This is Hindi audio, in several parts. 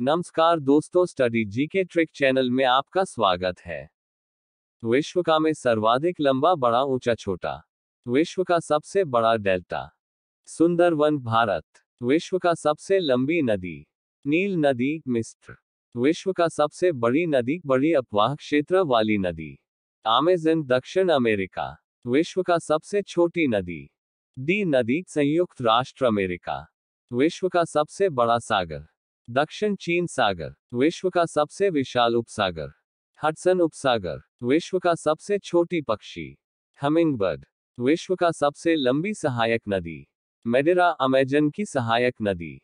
नमस्कार दोस्तों स्टडी जी के ट्रिक चैनल में आपका स्वागत है विश्व का में सर्वाधिक लंबा बड़ा ऊंचा छोटा विश्व का सबसे बड़ा डेल्टा सुंदरवन भारत विश्व का सबसे लंबी नदी नील नदी मिस्र विश्व का सबसे बड़ी नदी बड़ी अपवाह क्षेत्र वाली नदी आमेजन दक्षिण अमेरिका विश्व का सबसे छोटी नदी डी नदी संयुक्त राष्ट्र अमेरिका विश्व का सबसे बड़ा सागर दक्षिण चीन सागर विश्व का सबसे विशाल उपसागर हटसन उपसागर विश्व का सबसे छोटी पक्षी हमिंग बर्ड विश्व का सबसे लंबी सहायक नदी मेडेरा अमेजन की सहायक नदी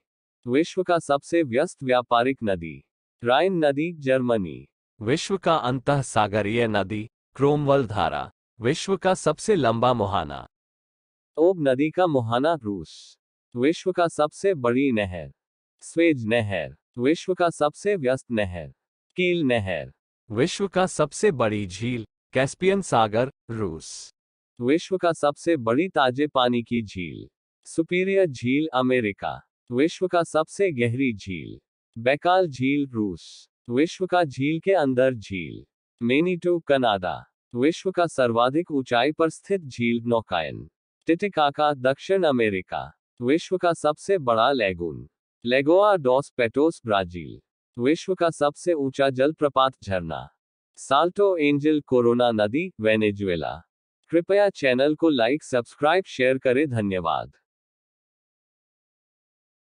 विश्व का सबसे व्यस्त व्यापारिक नदी राइन नदी जर्मनी विश्व का अंत सागरीय नदी क्रोमवल धारा विश्व का सबसे लंबा मुहाना ओब नदी का मुहाना रूस विश्व का सबसे बड़ी नहर स्वेज नहर विश्व का सबसे व्यस्त नहर कील नहर विश्व का सबसे बड़ी झील कैस्पियन सागर रूस विश्व का सबसे बड़ी ताजे पानी की झील सुपीरियर झील अमेरिका विश्व का सबसे गहरी झील बेकाल झील रूस विश्व का झील के अंदर झील टू कनाडा विश्व का सर्वाधिक ऊंचाई पर स्थित झील नौकायन टिटिकाका दक्षिण अमेरिका विश्व का सबसे बड़ा lagoon Lagoa dos Patos Brazil विश्व का सबसे ऊंचा जलप्रपात झरना साल्टो एंजल कोरोना नदी वेनेजुएला कृपया चैनल को लाइक सब्सक्राइब शेयर करें धन्यवाद